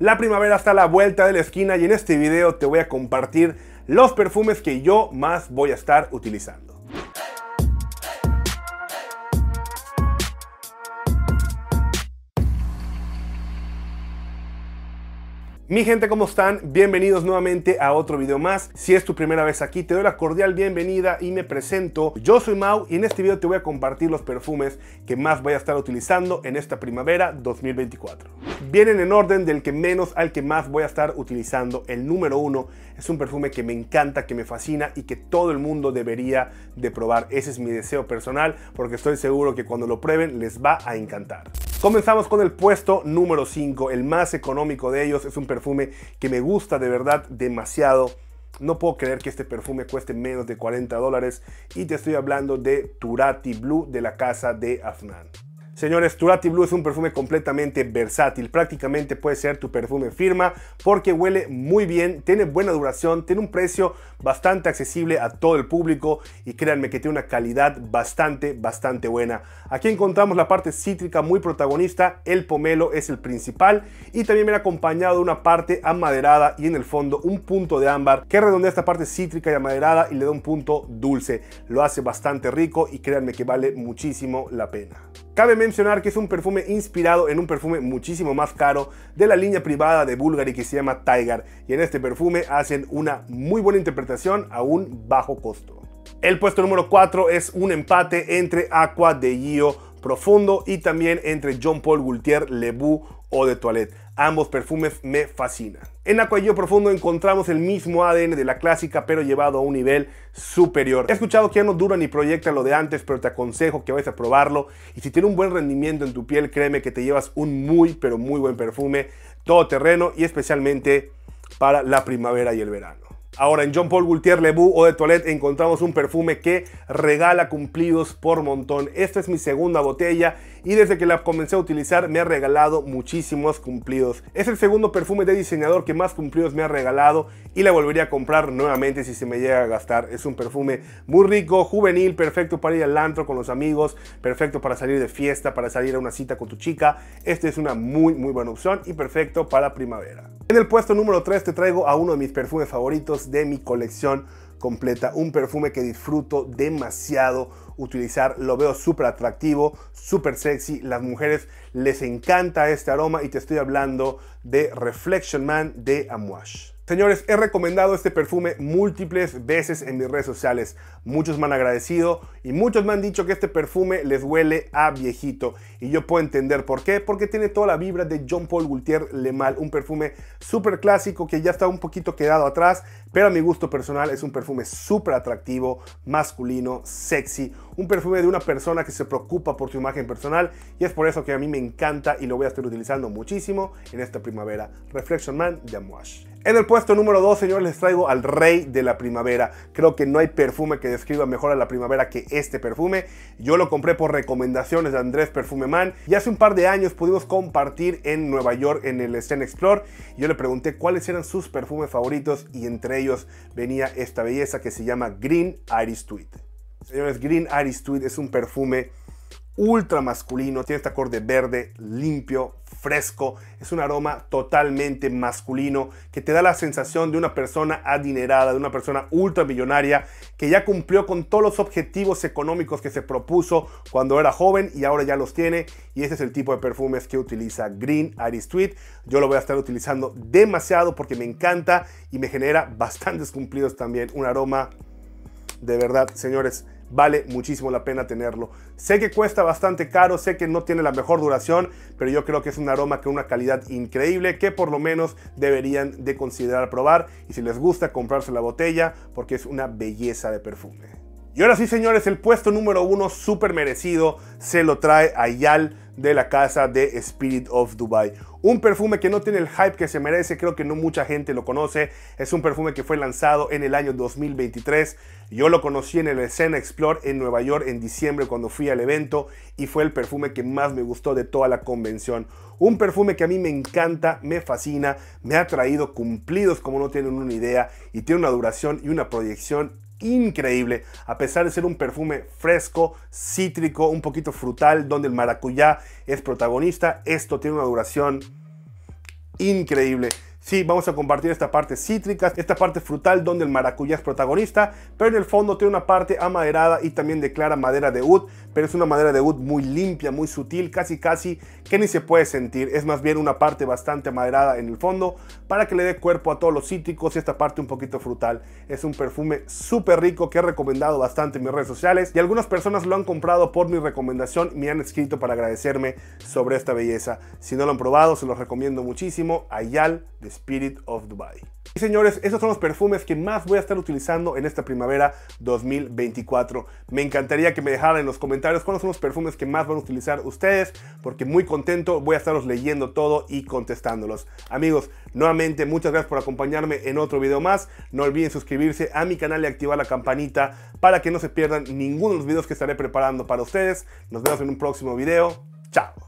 La primavera está a la vuelta de la esquina y en este video te voy a compartir los perfumes que yo más voy a estar utilizando. Mi gente, ¿cómo están? Bienvenidos nuevamente a otro video más. Si es tu primera vez aquí, te doy la cordial bienvenida y me presento. Yo soy Mau y en este video te voy a compartir los perfumes que más voy a estar utilizando en esta primavera 2024 vienen en orden del que menos al que más voy a estar utilizando. El número uno es un perfume que me encanta, que me fascina y que todo el mundo debería de probar. Ese es mi deseo personal porque estoy seguro que cuando lo prueben les va a encantar. Comenzamos con el puesto número 5, el más económico de ellos. Es un perfume que me gusta de verdad demasiado. No puedo creer que este perfume cueste menos de 40 dólares y te estoy hablando de Turati Blue de la casa de Afnan. Señores, Turati Blue es un perfume completamente versátil, prácticamente puede ser tu perfume firma porque huele muy bien, tiene buena duración, tiene un precio bastante accesible a todo el público y créanme que tiene una calidad bastante, bastante buena. Aquí encontramos la parte cítrica muy protagonista, el pomelo es el principal y también viene acompañado de una parte amaderada y en el fondo un punto de ámbar que redondea esta parte cítrica y amaderada y le da un punto dulce. Lo hace bastante rico y créanme que vale muchísimo la pena. Cabe mencionar que es un perfume inspirado en un perfume muchísimo más caro de la línea privada de Bulgari que se llama Tiger y en este perfume hacen una muy buena interpretación a un bajo costo. El puesto número 4 es un empate entre Aqua de Gio profundo y también entre John Paul Gaultier, Bou o de Toilette. Ambos perfumes me fascinan. En Aquayo Profundo encontramos el mismo ADN de la clásica, pero llevado a un nivel superior. He escuchado que ya no dura ni proyecta lo de antes, pero te aconsejo que vayas a probarlo. Y si tiene un buen rendimiento en tu piel, créeme que te llevas un muy, pero muy buen perfume, todo terreno y especialmente para la primavera y el verano. Ahora, en John Paul Gaultier Lebu o de Toilette encontramos un perfume que regala cumplidos por montón. Esta es mi segunda botella y desde que la comencé a utilizar me ha regalado muchísimos cumplidos. Es el segundo perfume de diseñador que más cumplidos me ha regalado y la volvería a comprar nuevamente si se me llega a gastar. Es un perfume muy rico, juvenil, perfecto para ir al antro con los amigos, perfecto para salir de fiesta, para salir a una cita con tu chica. Este es una muy muy buena opción y perfecto para primavera. En el puesto número 3 te traigo a uno de mis perfumes favoritos de mi colección completa. Un perfume que disfruto demasiado utilizar. Lo veo súper atractivo, súper sexy. Las mujeres les encanta este aroma y te estoy hablando de Reflection Man de Amouage. Señores, he recomendado este perfume múltiples veces en mis redes sociales. Muchos me han agradecido y muchos me han dicho que este perfume les huele a viejito. Y yo puedo entender por qué, porque tiene toda la vibra de John Paul Gaultier Le Mal, un perfume súper clásico que ya está un poquito quedado atrás, pero a mi gusto personal es un perfume súper atractivo, masculino, sexy, un perfume de una persona que se preocupa por su imagen personal y es por eso que a mí me encanta y lo voy a estar utilizando muchísimo en esta primavera. Reflection Man de Amouage. En el puesto número 2, señores, les traigo al rey de la primavera. Creo que no hay perfume que describa mejor a la primavera que este perfume. Yo lo compré por recomendaciones de Andrés Perfume Man y hace un par de años pudimos compartir en Nueva York en el Scene Explore. Yo le pregunté cuáles eran sus perfumes favoritos y entre ellos venía esta belleza que se llama Green Iris Tweet. Señores, Green Iris Tweet es un perfume ultra masculino, tiene este acorde verde limpio, fresco, es un aroma totalmente masculino que te da la sensación de una persona adinerada, de una persona ultramillonaria que ya cumplió con todos los objetivos económicos que se propuso cuando era joven y ahora ya los tiene y ese es el tipo de perfumes que utiliza Green Iris Yo lo voy a estar utilizando demasiado porque me encanta y me genera bastantes cumplidos también, un aroma de verdad, señores, vale muchísimo la pena tenerlo. Sé que cuesta bastante caro, sé que no tiene la mejor duración, pero yo creo que es un aroma con una calidad increíble que por lo menos deberían de considerar probar y si les gusta comprarse la botella porque es una belleza de perfume. Y ahora sí, señores, el puesto número uno, súper merecido, se lo trae a de la casa de Spirit of Dubai. Un perfume que no tiene el hype que se merece, creo que no mucha gente lo conoce. Es un perfume que fue lanzado en el año 2023. Yo lo conocí en el Escena Explore en Nueva York en diciembre cuando fui al evento y fue el perfume que más me gustó de toda la convención. Un perfume que a mí me encanta, me fascina, me ha traído cumplidos como no tienen una idea y tiene una duración y una proyección increíble, a pesar de ser un perfume fresco, cítrico, un poquito frutal, donde el maracuyá es protagonista, esto tiene una duración increíble. Sí, vamos a compartir esta parte cítrica, esta parte frutal donde el maracuyá es protagonista, pero en el fondo tiene una parte amaderada y también de clara madera de oud, pero es una madera de oud muy limpia, muy sutil, casi casi que ni se puede sentir. Es más bien una parte bastante amaderada en el fondo para que le dé cuerpo a todos los cítricos y esta parte un poquito frutal. Es un perfume súper rico que he recomendado bastante en mis redes sociales y algunas personas lo han comprado por mi recomendación y me han escrito para agradecerme sobre esta belleza. Si no lo han probado, se los recomiendo muchísimo. Ayal de Spirit of Dubai. Y señores, estos son los perfumes que más voy a estar utilizando en esta primavera 2024. Me encantaría que me dejaran en los comentarios cuáles son los perfumes que más van a utilizar ustedes, porque muy contento voy a estaros leyendo todo y contestándolos. Amigos, nuevamente muchas gracias por acompañarme en otro video más. No olviden suscribirse a mi canal y activar la campanita para que no se pierdan ninguno de los videos que estaré preparando para ustedes. Nos vemos en un próximo video. Chao.